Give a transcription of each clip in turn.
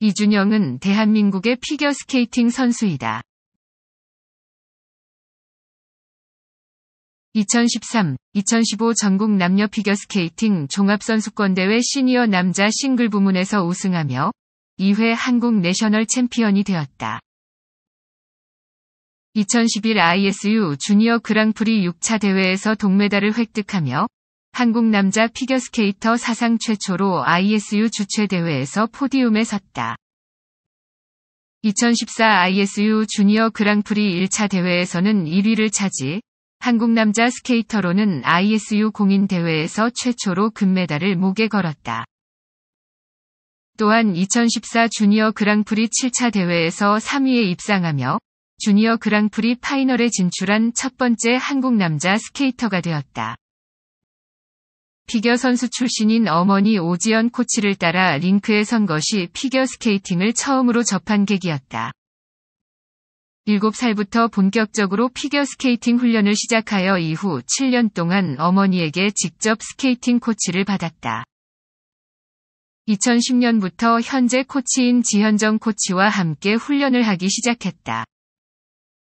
이준영은 대한민국의 피겨스케이팅 선수이다. 2013, 2015 전국 남녀 피겨스케이팅 종합선수권대회 시니어 남자 싱글 부문에서 우승하며 2회 한국 내셔널 챔피언이 되었다. 2011 ISU 주니어 그랑프리 6차 대회에서 동메달을 획득하며 한국 남자 피겨스케이터 사상 최초로 ISU 주최 대회에서 포디움에 섰다. 2014 ISU 주니어 그랑프리 1차 대회에서는 1위를 차지, 한국 남자 스케이터로는 ISU 공인 대회에서 최초로 금메달을 목에 걸었다. 또한 2014 주니어 그랑프리 7차 대회에서 3위에 입상하며 주니어 그랑프리 파이널에 진출한 첫 번째 한국 남자 스케이터가 되었다. 피겨 선수 출신인 어머니 오지연 코치를 따라 링크에 선 것이 피겨 스케이팅을 처음으로 접한 계기였다. 7살부터 본격적으로 피겨 스케이팅 훈련을 시작하여 이후 7년 동안 어머니에게 직접 스케이팅 코치를 받았다. 2010년부터 현재 코치인 지현정 코치와 함께 훈련을 하기 시작했다.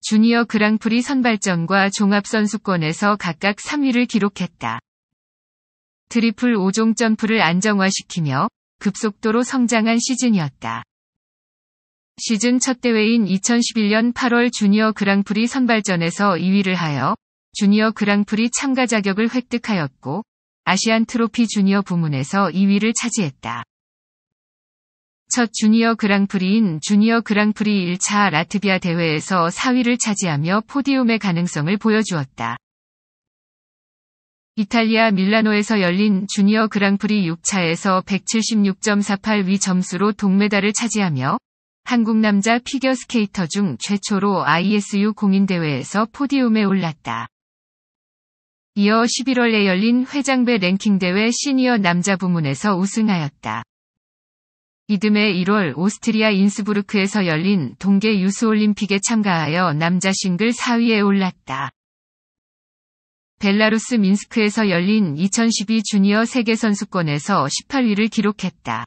주니어 그랑프리 선발전과 종합선수권에서 각각 3위를 기록했다. 트리플 5종 점프를 안정화시키며 급속도로 성장한 시즌이었다. 시즌 첫 대회인 2011년 8월 주니어 그랑프리 선발전에서 2위를 하여 주니어 그랑프리 참가 자격을 획득하였고 아시안 트로피 주니어 부문에서 2위를 차지했다. 첫 주니어 그랑프리인 주니어 그랑프리 1차 라트비아 대회에서 4위를 차지하며 포디움의 가능성을 보여주었다. 이탈리아 밀라노에서 열린 주니어 그랑프리 6차에서 176.48위 점수로 동메달을 차지하며 한국 남자 피겨 스케이터 중 최초로 ISU 공인대회에서 포디움에 올랐다. 이어 11월에 열린 회장배 랭킹대회 시니어 남자 부문에서 우승하였다. 이듬해 1월 오스트리아 인스부르크에서 열린 동계 유스올림픽에 참가하여 남자 싱글 4위에 올랐다. 벨라루스 민스크에서 열린 2012 주니어 세계선수권에서 18위를 기록했다.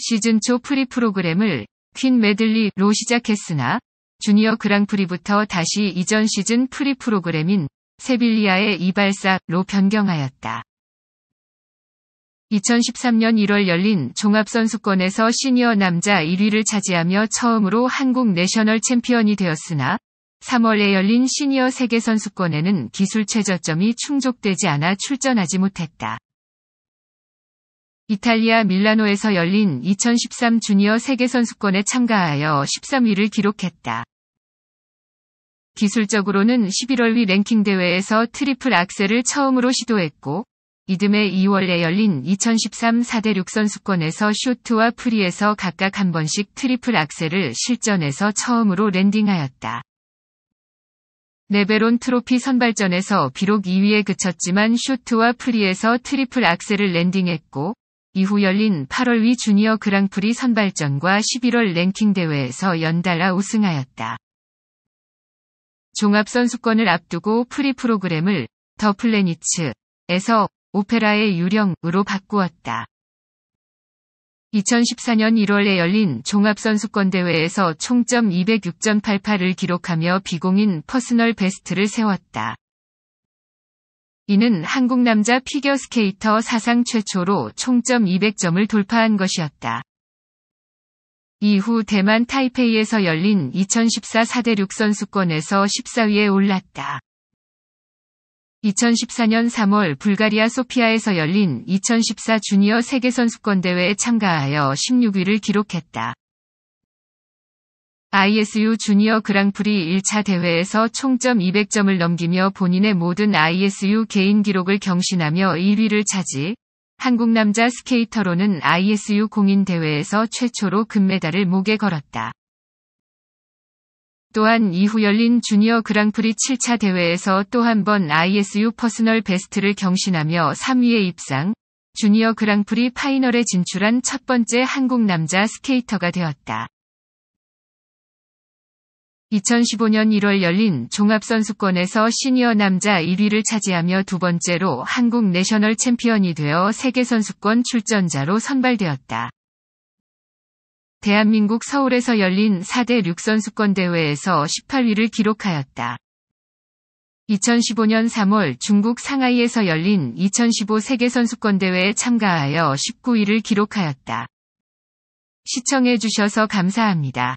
시즌 초 프리 프로그램을 퀸 메들리로 시작했으나 주니어 그랑프리부터 다시 이전 시즌 프리 프로그램인 세빌리아의 이발사로 변경하였다. 2013년 1월 열린 종합선수권에서 시니어 남자 1위를 차지하며 처음으로 한국 내셔널 챔피언이 되었으나 3월에 열린 시니어 세계선수권에는 기술 최저점이 충족되지 않아 출전하지 못했다. 이탈리아 밀라노에서 열린 2013 주니어 세계선수권에 참가하여 13위를 기록했다. 기술적으로는 11월위 랭킹 대회에서 트리플 악셀을 처음으로 시도했고, 이듬해 2월에 열린 2013 4대6 선수권에서 쇼트와 프리에서 각각 한 번씩 트리플 악셀을 실전에서 처음으로 랜딩하였다. 네베론 트로피 선발전에서 비록 2위에 그쳤지만 쇼트와 프리에서 트리플 악셀을 랜딩했고 이후 열린 8월 위 주니어 그랑프리 선발전과 11월 랭킹 대회에서 연달아 우승하였다. 종합선수권을 앞두고 프리 프로그램을 더 플래니츠에서 오페라의 유령으로 바꾸었다. 2014년 1월에 열린 종합선수권대회에서 총점 206.88을 기록하며 비공인 퍼스널 베스트를 세웠다. 이는 한국 남자 피겨스케이터 사상 최초로 총점 200점을 돌파한 것이었다. 이후 대만 타이페이에서 열린 2014 4대6 선수권에서 14위에 올랐다. 2014년 3월 불가리아 소피아에서 열린 2014 주니어 세계선수권 대회에 참가하여 16위를 기록했다. ISU 주니어 그랑프리 1차 대회에서 총점 200점을 넘기며 본인의 모든 ISU 개인 기록을 경신하며 1위를 차지, 한국 남자 스케이터로는 ISU 공인 대회에서 최초로 금메달을 목에 걸었다. 또한 이후 열린 주니어 그랑프리 7차 대회에서 또 한 번 ISU 퍼스널 베스트를 경신하며 3위에 입상, 주니어 그랑프리 파이널에 진출한 첫 번째 한국 남자 스케이터가 되었다. 2015년 1월 열린 종합선수권에서 시니어 남자 1위를 차지하며 두 번째로 한국 내셔널 챔피언이 되어 세계선수권 출전자로 선발되었다. 대한민국 서울에서 열린 4대 6선수권 대회에서 18위를 기록하였다. 2015년 3월 중국 상하이에서 열린 2015 세계선수권 대회에 참가하여 19위를 기록하였다. 시청해주셔서 감사합니다.